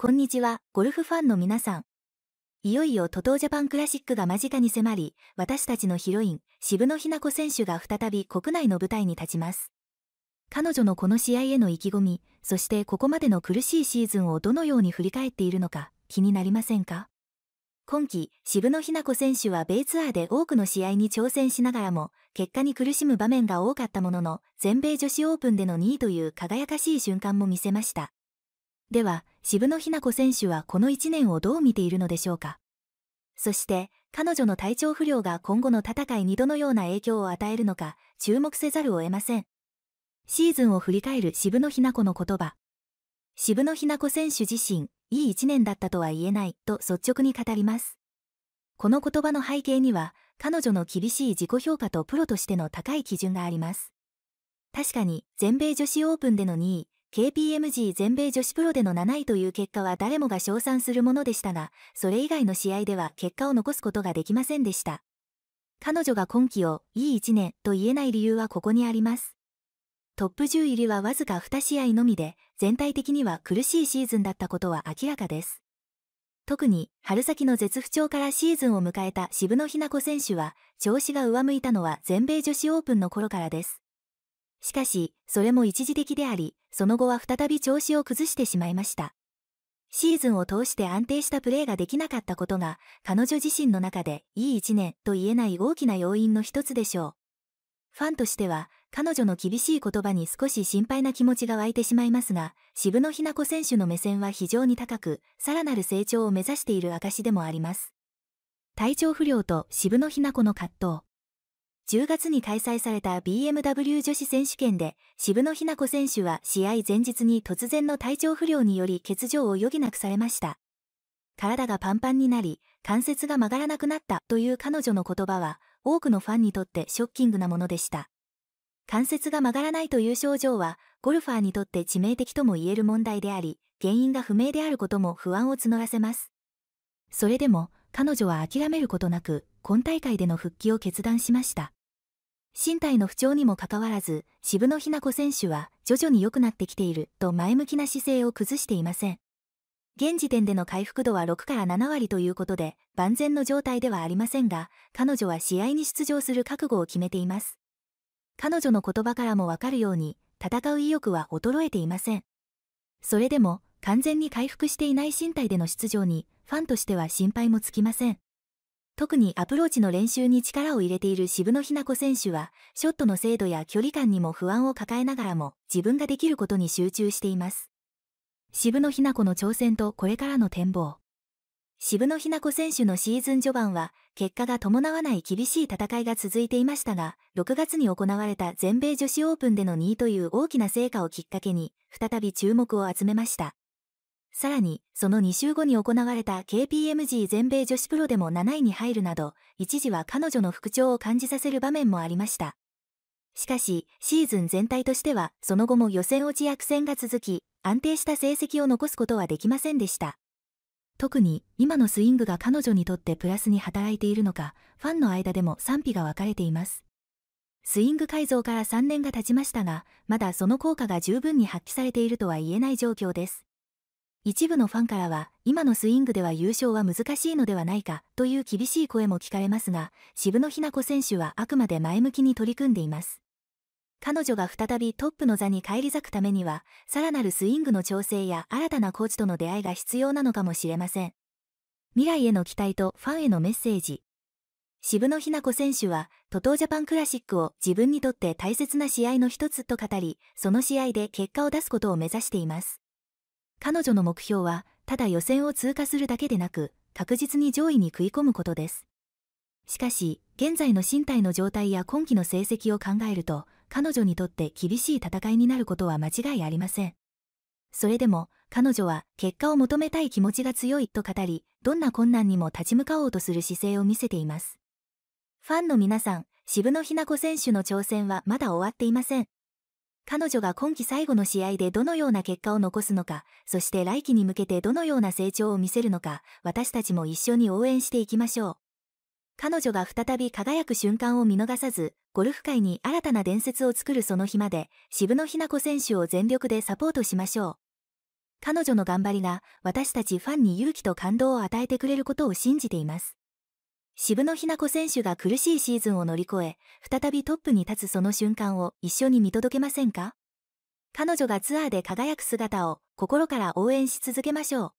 こんにちは、ゴルフファンの皆さん。いよいよ TOTO ジャパンクラシックが間近に迫り、私たちのヒロイン、渋野日向子選手が再び国内の舞台に立ちます。彼女のこの試合への意気込み、そしてここまでの苦しいシーズンをどのように振り返っているのか、気になりませんか今季、渋野日向子選手は米ツアーで多くの試合に挑戦しながらも、結果に苦しむ場面が多かったものの、全米女子オープンでの2位という輝かしい瞬間も見せました。では、渋野日向子選手はこの1年をどう見ているのでしょうか。そして、彼女の体調不良が今後の戦いにどのような影響を与えるのか、注目せざるを得ません。シーズンを振り返る渋野日向子の言葉。渋野日向子選手自身、いい1年だったとは言えない、と率直に語ります。この言葉の背景には、彼女の厳しい自己評価とプロとしての高い基準があります。確かに、全米女子オープンでの2位、KPMG 全米女子プロでの7位という結果は誰もが称賛するものでしたが、それ以外の試合では結果を残すことができませんでした。彼女が今季をいい1年と言えない理由はここにあります。トップ10入りはわずか2試合のみで、全体的には苦しいシーズンだったことは明らかです。特に、春先の絶不調からシーズンを迎えた渋野日向子選手は、調子が上向いたのは全米女子オープンの頃からです。しかし、それも一時的であり、その後は再び調子を崩してしまいました。シーズンを通して安定したプレーができなかったことが、彼女自身の中でいい一年と言えない大きな要因の一つでしょう。ファンとしては、彼女の厳しい言葉に少し心配な気持ちが湧いてしまいますが、渋野日向子選手の目線は非常に高く、さらなる成長を目指している証でもあります。体調不良と渋野日向子の葛藤。10月に開催された BMW 女子選手権で、渋野日向子選手は試合前日に突然の体調不良により欠場を余儀なくされました。体がパンパンになり、関節が曲がらなくなったという彼女の言葉は、多くのファンにとってショッキングなものでした。関節が曲がらないという症状は、ゴルファーにとって致命的とも言える問題であり、原因が不明であることも不安を募らせます。それでも、彼女は諦めることなく、今大会での復帰を決断しました。身体の不調にもかかわらず、渋野日向子選手は徐々に良くなってきていると前向きな姿勢を崩していません。現時点での回復度は6から7割ということで、万全の状態ではありませんが、彼女は試合に出場する覚悟を決めています。彼女の言葉からもわかるように、戦う意欲は衰えていません。それでも、完全に回復していない身体での出場に、ファンとしては心配もつきません。特にアプローチの練習に力を入れている渋野日向子選手は、ショットの精度や距離感にも不安を抱えながらも、自分ができることに集中しています。渋野日向子の挑戦とこれからの展望。渋野日向子選手のシーズン序盤は、結果が伴わない厳しい戦いが続いていましたが、6月に行われた全米女子オープンでの2位という大きな成果をきっかけに、再び注目を集めました。さらに、その2週後に行われた KPMG 全米女子プロでも7位に入るなど、一時は彼女の復調を感じさせる場面もありました。しかし、シーズン全体としては、その後も予選落ちや苦戦が続き、安定した成績を残すことはできませんでした。特に、今のスイングが彼女にとってプラスに働いているのか、ファンの間でも賛否が分かれています。スイング改造から3年が経ちましたが、まだその効果が十分に発揮されているとは言えない状況です。一部のファンからは今のスイングでは優勝は難しいのではないかという厳しい声も聞かれますが渋野日向子選手はあくまで前向きに取り組んでいます彼女が再びトップの座に返り咲くためにはさらなるスイングの調整や新たなコーチとの出会いが必要なのかもしれません未来への期待とファンへのメッセージ渋野日向子選手は TOTO ジャパンクラシックを自分にとって大切な試合の一つと語りその試合で結果を出すことを目指しています彼女の目標は、ただ予選を通過するだけでなく、確実に上位に食い込むことです。しかし、現在の身体の状態や今季の成績を考えると、彼女にとって厳しい戦いになることは間違いありません。それでも、彼女は結果を求めたい気持ちが強いと語り、どんな困難にも立ち向かおうとする姿勢を見せています。ファンの皆さん、渋野日向子選手の挑戦はまだ終わっていません。彼女が今季最後の試合でどのような結果を残すのか、そして来季に向けてどのような成長を見せるのか、私たちも一緒に応援していきましょう。彼女が再び輝く瞬間を見逃さず、ゴルフ界に新たな伝説を作るその日まで、渋野日向子選手を全力でサポートしましょう。彼女の頑張りが、私たちファンに勇気と感動を与えてくれることを信じています。渋野日向子選手が苦しいシーズンを乗り越え、再びトップに立つその瞬間を一緒に見届けませんか彼女がツアーで輝く姿を心から応援し続けましょう。